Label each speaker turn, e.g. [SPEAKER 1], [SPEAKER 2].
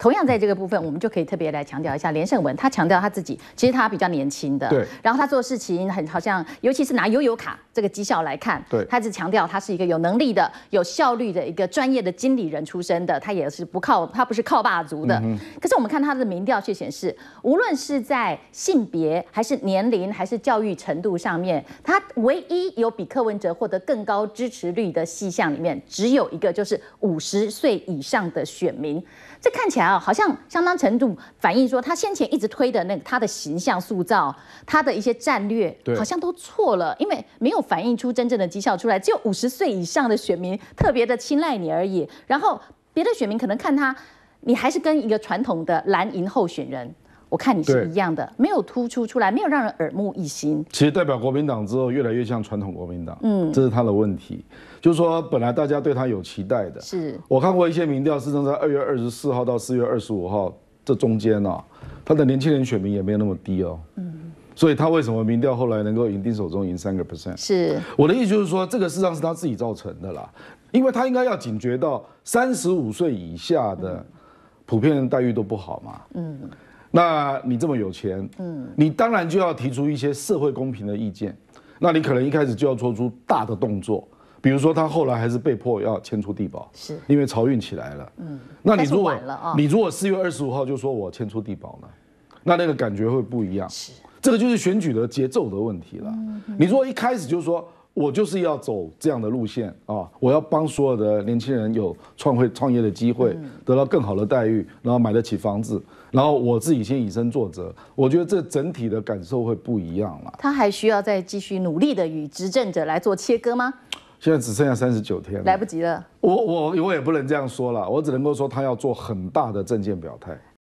[SPEAKER 1] 同样在这个部分，我们就可以特别来强调一下连胜文。他强调他自己其实他比较年轻的，对。然后他做事情很好像，尤其是拿悠游卡这个绩效来看，对。他是强调他是一个有能力的、有效率的一个专业的经理人出身的，他也是不靠他不是靠霸族的。可是我们看他的民调却显示，无论是在性别、还是年龄、还是教育程度上面，他唯一有比柯文哲获得更高支持率的细项里面，只有一个就是五十岁以上的选民，这看起来。啊，好像相当程度反映说，他先前一直推的那他的形象塑造，他的一些战略，好像都错了，因为没有反映出真正的绩效出来，只有五十岁以上的选民特别的青睐你而已，然后别的选民可能看他，你还是跟一个传统的蓝银候选人。我看你是一样的，没有突出出来，没有让人
[SPEAKER 2] 耳目一新。其实代表国民党之后，越来越像传统国民党，嗯，这是他的问题。就是说，本来大家对他有期待的，是我看过一些民调，事实上在二月二十四号到四月二十五号这中间呢，他的年轻人选民也没有那么低哦，嗯，所以他为什么民调后来能够赢定手中赢三个 percent？是我的意思就是说，这个事实上是他自己造成的啦，因为他应该要警觉到三十五岁以下的普遍待遇都不好嘛，嗯。那你这么有钱，嗯，你当然就要提出一些社会公平的意见。那你可能一开始就要做出大的动作，比如说他后来还是被迫要迁出地堡，是，因为潮运起来了，嗯。那你如果你如果四月二十五号就说我迁出地堡呢，那那个感觉会不一样。是，这个就是选举的节奏的问题了。你如果一开始就说。我就是要走这样的路线啊！我要帮所有的年轻人有创会创业的机会，得到更好的待遇，然后买得起房子，然后我自己先以身作则。我觉得这整体的感受会不一样了。
[SPEAKER 1] 他还需要再继续努力的与执政者来做切割吗？
[SPEAKER 2] 现在只剩下三十九天，来不及了。我我我也不能这样说了，我只能够说他要做很大的政见表态。